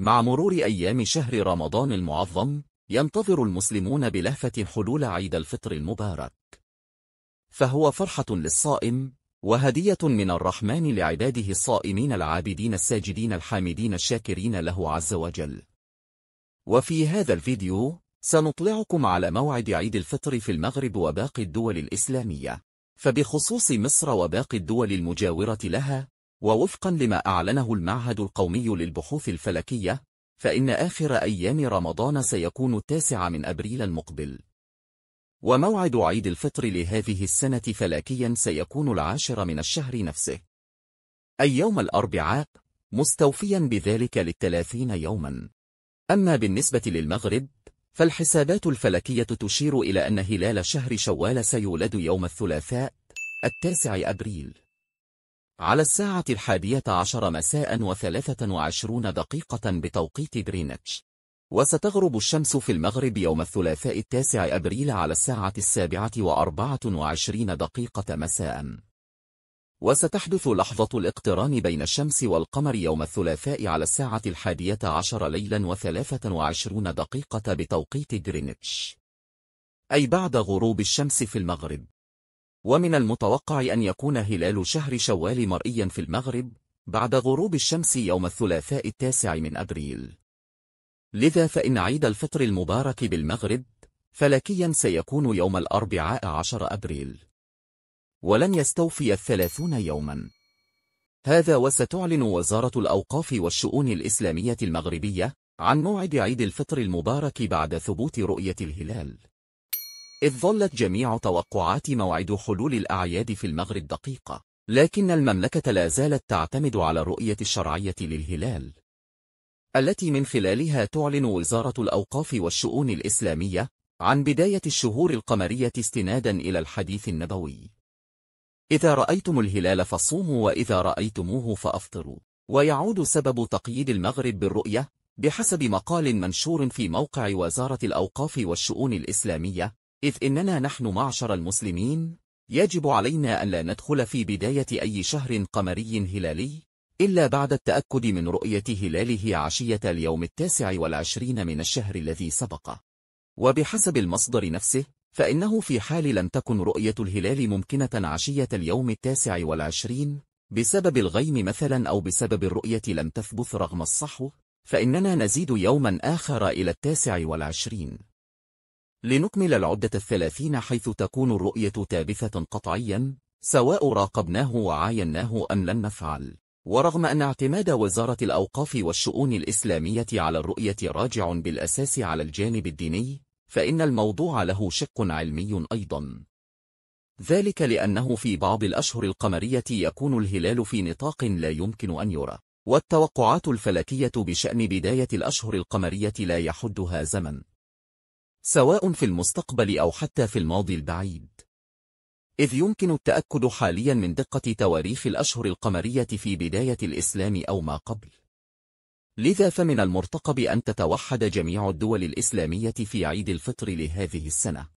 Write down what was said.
مع مرور أيام شهر رمضان المعظم ينتظر المسلمون بلهفة حلول عيد الفطر المبارك فهو فرحة للصائم وهدية من الرحمن لعباده الصائمين العابدين الساجدين الحامدين الشاكرين له عز وجل وفي هذا الفيديو سنطلعكم على موعد عيد الفطر في المغرب وباقي الدول الإسلامية فبخصوص مصر وباقي الدول المجاورة لها ووفقا لما أعلنه المعهد القومي للبحوث الفلكية فإن آخر أيام رمضان سيكون التاسع من أبريل المقبل وموعد عيد الفطر لهذه السنة فلكيا سيكون العاشر من الشهر نفسه أي يوم الأربعاء مستوفيا بذلك للثلاثين يوما أما بالنسبة للمغرب فالحسابات الفلكية تشير إلى أن هلال شهر شوال سيولد يوم الثلاثاء التاسع أبريل على الساعة الحادية عشر مساء وثلاثة وعشرون دقيقة بتوقيت جرينتش وستغرب الشمس في المغرب يوم الثلاثاء التاسع أبريل على الساعة السابعة وأربعة وعشرين دقيقة مساء وستحدث لحظة الاقتران بين الشمس والقمر يوم الثلاثاء على الساعة الحادية عشر ليلا وثلاثة وعشرون دقيقة بتوقيت جرينتش أي بعد غروب الشمس في المغرب ومن المتوقع أن يكون هلال شهر شوال مرئيا في المغرب بعد غروب الشمس يوم الثلاثاء التاسع من أبريل لذا فإن عيد الفطر المبارك بالمغرب فلكيا سيكون يوم الأربعاء عشر أبريل ولن يستوفي الثلاثون يوما هذا وستعلن وزارة الأوقاف والشؤون الإسلامية المغربية عن موعد عيد الفطر المبارك بعد ثبوت رؤية الهلال إذ ظلت جميع توقعات موعد حلول الأعياد في المغرب دقيقة لكن المملكة لا زالت تعتمد على الرؤية الشرعية للهلال التي من خلالها تعلن وزارة الأوقاف والشؤون الإسلامية عن بداية الشهور القمرية استنادا إلى الحديث النبوي إذا رأيتم الهلال فصوموا وإذا رأيتموه فأفطروا ويعود سبب تقييد المغرب بالرؤية بحسب مقال منشور في موقع وزارة الأوقاف والشؤون الإسلامية إذ إننا نحن معشر المسلمين يجب علينا أن لا ندخل في بداية أي شهر قمري هلالي إلا بعد التأكد من رؤية هلاله عشية اليوم التاسع والعشرين من الشهر الذي سبق وبحسب المصدر نفسه فإنه في حال لم تكن رؤية الهلال ممكنة عشية اليوم التاسع والعشرين بسبب الغيم مثلا أو بسبب الرؤية لم تثبت رغم الصحو فإننا نزيد يوما آخر إلى التاسع والعشرين لنكمل العدة الثلاثين حيث تكون الرؤية تابثة قطعيا سواء راقبناه وعايناه أم لم نفعل ورغم أن اعتماد وزارة الأوقاف والشؤون الإسلامية على الرؤية راجع بالأساس على الجانب الديني فإن الموضوع له شق علمي أيضا ذلك لأنه في بعض الأشهر القمرية يكون الهلال في نطاق لا يمكن أن يرى والتوقعات الفلكية بشأن بداية الأشهر القمرية لا يحدها زمن سواء في المستقبل أو حتى في الماضي البعيد إذ يمكن التأكد حاليا من دقة تواريخ الأشهر القمرية في بداية الإسلام أو ما قبل لذا فمن المرتقب أن تتوحد جميع الدول الإسلامية في عيد الفطر لهذه السنة